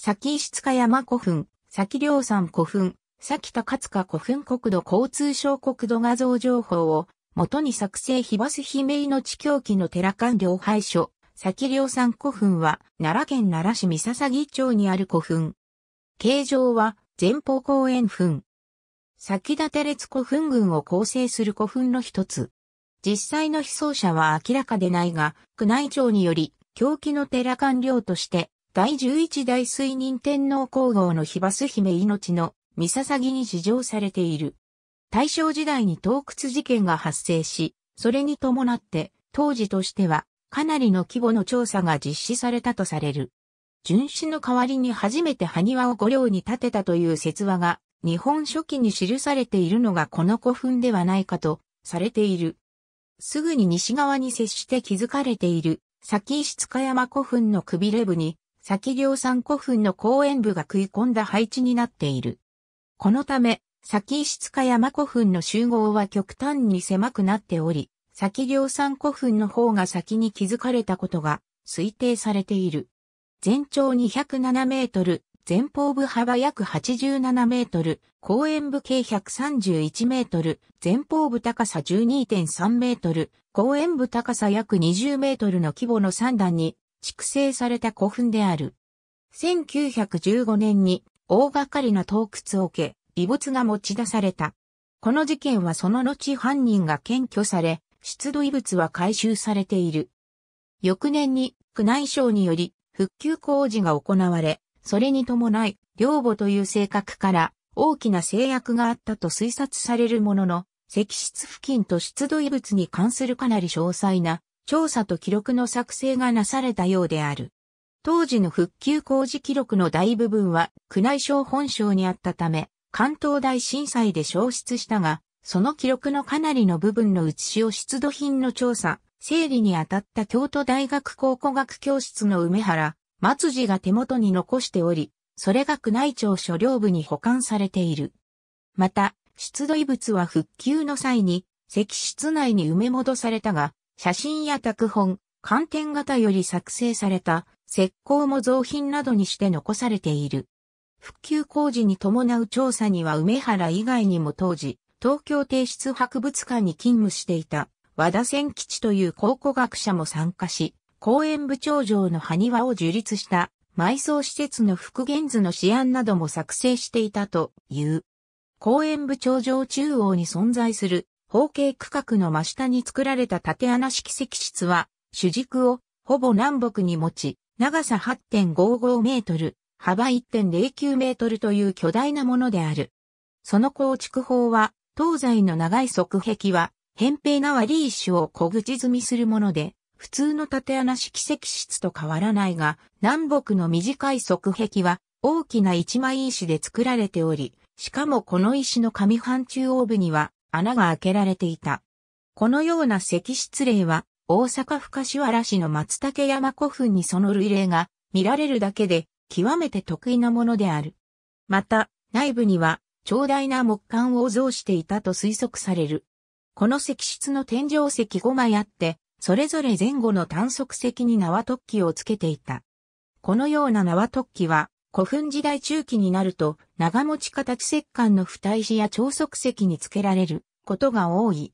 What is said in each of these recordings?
先石塚山古墳、先良山古墳、先高塚古墳国土交通省国土画像情報を、元に作成日バス姫命狂気の寺官領廃所、先良山古墳は、奈良県奈良市三笹木町にある古墳。形状は、前方公園墳。先立列古墳群を構成する古墳の一つ。実際の被葬者は明らかでないが、宮内庁により、狂気の寺官僚として、第11代水任天皇皇后の火バス姫命の三笹木に試乗されている。大正時代に洞窟事件が発生し、それに伴って当時としてはかなりの規模の調査が実施されたとされる。巡視の代わりに初めて埴輪を御陵に建てたという説話が、日本書紀に記されているのがこの古墳ではないかとされている。すぐに西側に接して築かれている、先石塚山古墳のくびれ部に、先量産古墳の公園部が食い込んだ配置になっている。このため、先石塚山古墳の集合は極端に狭くなっており、先量産古墳の方が先に築かれたことが推定されている。全長207メートル、前方部幅約87メートル、公園部計131メートル、前方部高さ12.3メートル、公園部高さ約20メートルの規模の3段に築成された古墳である。1915年に大掛かりな洞窟を受け、遺物が持ち出された。この事件はその後犯人が検挙され、出土遺物は回収されている。翌年に宮内省により復旧工事が行われ、それに伴い、両母という性格から大きな制約があったと推察されるものの、石室付近と出土遺物に関するかなり詳細な調査と記録の作成がなされたようである。当時の復旧工事記録の大部分は宮内省本省にあったため、関東大震災で消失したが、その記録のかなりの部分の写しを出土品の調査、整理にあたった京都大学考古学教室の梅原、松次が手元に残しており、それが宮内庁所領部に保管されている。また、出土遺物は復旧の際に、石室内に埋め戻されたが、写真や拓本、観点型より作成された石膏も造品などにして残されている。復旧工事に伴う調査には梅原以外にも当時、東京帝室博物館に勤務していた和田千吉という考古学者も参加し、公園部長上の埴輪を樹立した埋葬施設の復元図の試案なども作成していたという。公園部長上中央に存在する方形区画の真下に作られた縦穴式石室は、主軸をほぼ南北に持ち、長さ8.55メートル、幅1.09メートルという巨大なものである。その構築法は、東西の長い側壁は、扁平な割り石を小口積みするもので、普通の縦穴式石室と変わらないが、南北の短い側壁は、大きな一枚石で作られており、しかもこの石の上半中央部には、穴が開けられていた。このような石室例は、大阪府柏原市の松竹山古墳にその類例が見られるだけで、極めて得意なものである。また、内部には、長大な木管を造していたと推測される。この石室の天井石5枚あって、それぞれ前後の単足石に縄突起をつけていた。このような縄突起は、古墳時代中期になると、長持ち形石棺の帯石や超足石につけられることが多い。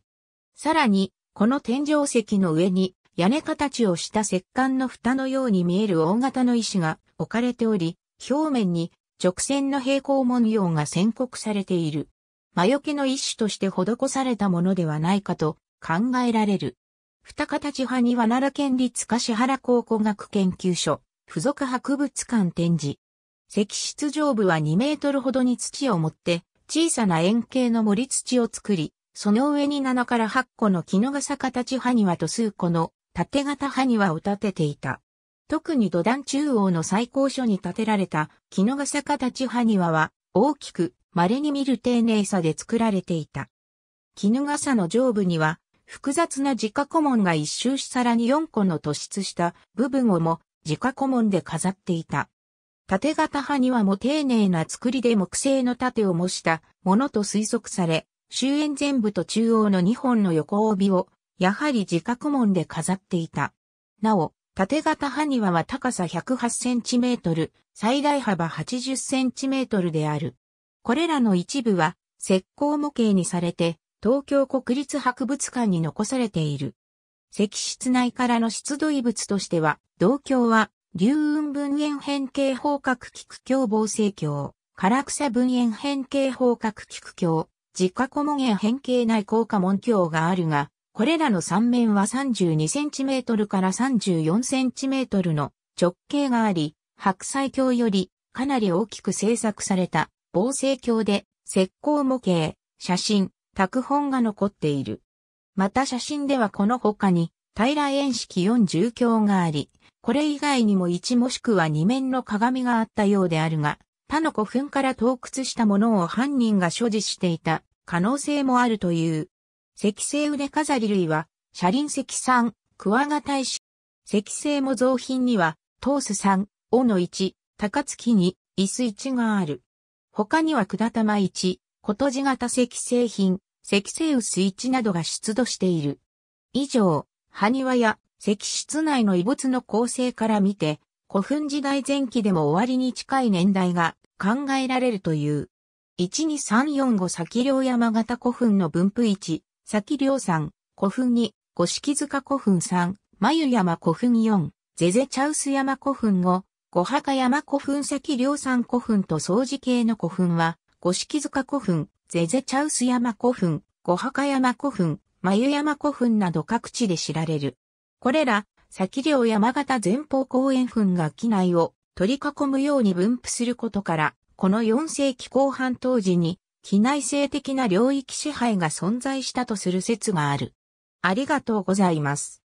さらに、この天井石の上に屋根形をした石棺の蓋のように見える大型の石が置かれており、表面に直線の平行文様が宣告されている。魔除けの一種として施されたものではないかと考えられる。二形派には奈良県立橿原考古学研究所、附属博物館展示、石室上部は2メートルほどに土を盛って、小さな円形の森土を作り、その上に7から8個の木の笠形埴輪と数個の縦型埴輪を建てていた。特に土壇中央の最高所に建てられた木の笠形埴輪は大きく稀に見る丁寧さで作られていた。絹笠の上部には複雑な自家古門が一周しさらに4個の突出した部分をも自家古門で飾っていた。縦型埴輪も丁寧な作りで木製の盾を模したものと推測され、終焉全部と中央の2本の横帯を、やはり自覚門で飾っていた。なお、縦型埴輪は高さ1 0 8トル、最大幅8 0トルである。これらの一部は、石膏模型にされて、東京国立博物館に残されている。石室内からの出土遺物としては、銅鏡は竜雲分煙変形方角菊鏡防生鏡、唐草分煙変形方角菊鏡、自家古門円変形内効果門鏡があるが、これらの3面は 32cm から 34cm の直径があり、白菜鏡よりかなり大きく製作された防生鏡で石膏模型、写真、拓本が残っている。また写真ではこの他に平円式40鏡があり、これ以外にも一もしくは二面の鏡があったようであるが、他の古墳から盗掘したものを犯人が所持していた可能性もあるという。石製腕飾り類は、車輪石クワガ大使。石製模造品には、トース3、尾の一、高月に、椅子一がある。他には管玉一、琴と型石製品、石製薄一などが出土している。以上、埴輪や石室内の遺物の構成から見て、古墳時代前期でも終わりに近い年代が考えられるという。12345先両山形古墳の分布1、先両山、古墳2、五色塚古墳3、眉山古墳4、ゼゼチャウス山古墳5、五墓山古墳先両山古墳と掃除系の古墳は、五色塚古墳、ゼゼチャウス山古墳、五墓山古墳、眉山古墳など各地で知られる。これら、先領山形前方公園墳が機内を取り囲むように分布することから、この4世紀後半当時に、機内性的な領域支配が存在したとする説がある。ありがとうございます。